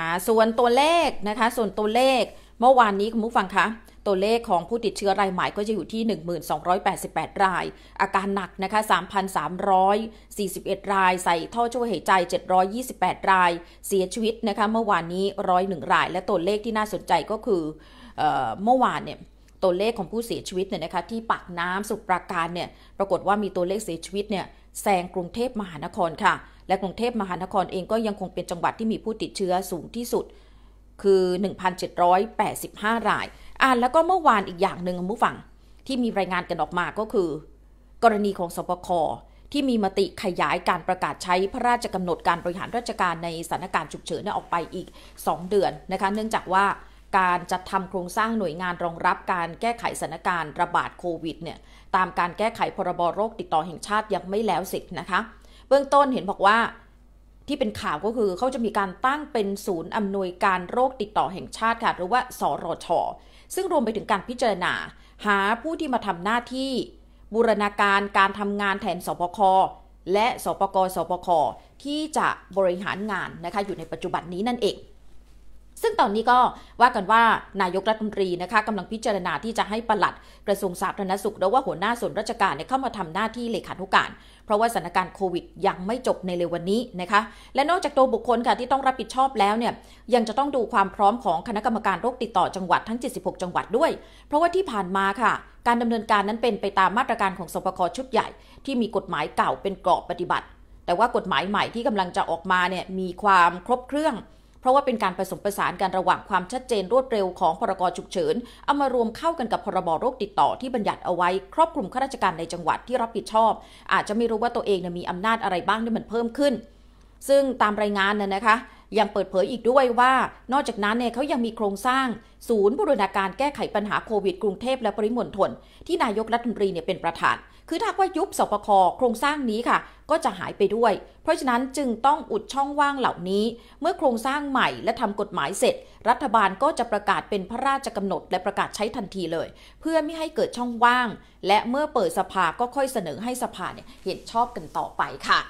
่าส่วนตัวเลขนะคะ ส่วนตัวเลขเมื่อวานนี้คุณผู้ฟังคะตัวเลขของผู้ติดเชื้อรายใหม่ก็จะอยู่ที่ 1288 ราย อาการหนักนะคะ3,341 ราย ใส่ท่อช่วยหายใจ 728 รายเสียชีวิตนะคะเมื่อวานนี้101ราย และตัวเลขที่น่าสนใจก็คือเออเมื่อวานเนี่ยตัวเลขของผู้เสียชีวิตเนี่ยนะคะที่ปากน้ำสุปราการเนี่ยปรากฏว่ามีตัวเลขเสียชีวิตเนี่ยแซงกรุงเทพมหานครค่ะ และกรุงเทพมหานครเองก็ยังคงเป็นจังหวัดที่มีผู้ติดเชื้อสูงที่สุด คือ 1,785รายอ่านแล้วก็เมื่อวานอีกอย่างหนึ่งมุฟังที่มีรายงานกันออกมาก็คือ กรณีของสบคที่มีมติขยายการประกาศใช้พระราชกำหนดการบริหารราชการในสถานการณ์ฉุกเฉินออกไปอีก 2 เดือนนะคะเนื่องจากว่าการจัดทำโครงสร้างหน่วยงานรองรับการแก้ไขสถานการณ์ระบาดโควิดเนี่ยตามการแก้ไขพรบโรคติดต่อแห่งชาติยังไม่แล้วเสร็จนะคะเบื้องต้นเห็นบอกว่าที่เป็นข่าวก็คือเขาจะมีการตั้งเป็นศูนย์อำนวยการโรคติดต่อแห่งชาติค่ะหรือว่าสรชซึ่งรวมไปถึงการพิจารณา หาผู้ที่มาทำหน้าที่ บูรณาการการทำงานแทนสปคและสปกสปคที่จะบริหารงานนะคะอยู่ในปัจจุบันนี้นั่นเองซึ่งตอนนี้ก็ว่ากันว่านายกรัฐมนตรีนะคะกำลังพิจารณาที่จะให้ปลัด กระทรวงสาธารณสุขหรือว่าหัวหน้าส่วนราชการเนเข้ามาทำหน้าที่เลขานุการ เพราะว่าสถานการณ์โควิด ยังไม่จบในเร็ววันนี้นะคะและนอกจากตัวบุคคลค่ะที่ต้องรับผิดชอบแล้วเนี่ยยังจะต้องดูความพร้อมของคณะกรรมการโรคติดต่อจังหวัดทั้ง 76 จังหวัดด้วย เพราะว่าที่ผ่านมาค่ะ การดำเนินการนั้นเป็นไปตามมาตรการของสปคชุดใหญ่ ที่มีกฎหมายเก่าเป็นกรอบปฏิบัติ แต่ว่ากฎหมายใหม่ที่กำลังจะออกมาเนี่ยมีความครบเครื่องราะว่าเป็นการผสมผสานกันระหว่างความชัดเจนรวดเร็วของพรกฉุกเฉิน เอามารวมเข้ากันกับพรบโรคติดต่อที่บัญญัติเอาไว้ครอบคลุมข้าราชการในจังหวัดที่รับผิดชอบ อาจจะไม่รู้ว่าตัวเองมีอำนาจอะไรบ้างที่มันเพิ่มขึ้น ซึ่งตามรายงานน่ยนะคะยังเปิดเผยอีกด้วยว่า นอกจากนั้นเนี่ยเขายังมีโครงสร้างศูนย์บูรณาการแก้ไขปัญหาโควิดกรุงเทพและปริมณฑลที่นายกรัฐมนตรีเนี่ยเป็นประธาน คือถ้าว่ายุบสปคโครงสร้างนี้ค่ะ ก็จะหายไปด้วย เพราะฉะนั้นจึงต้องอุดช่องว่างเหล่านี้ เมื่อโครงสร้างใหม่และทำกฎหมายเสร็จ รัฐบาลก็จะประกาศเป็นพระราชกำหนด และประกาศใช้ทันทีเลย เพื่อไม่ให้เกิดช่องว่าง และเมื่อเปิดสภาก็ค่อยเสนอให้สภาเนี่ยเห็นชอบกันต่อไปค่ะ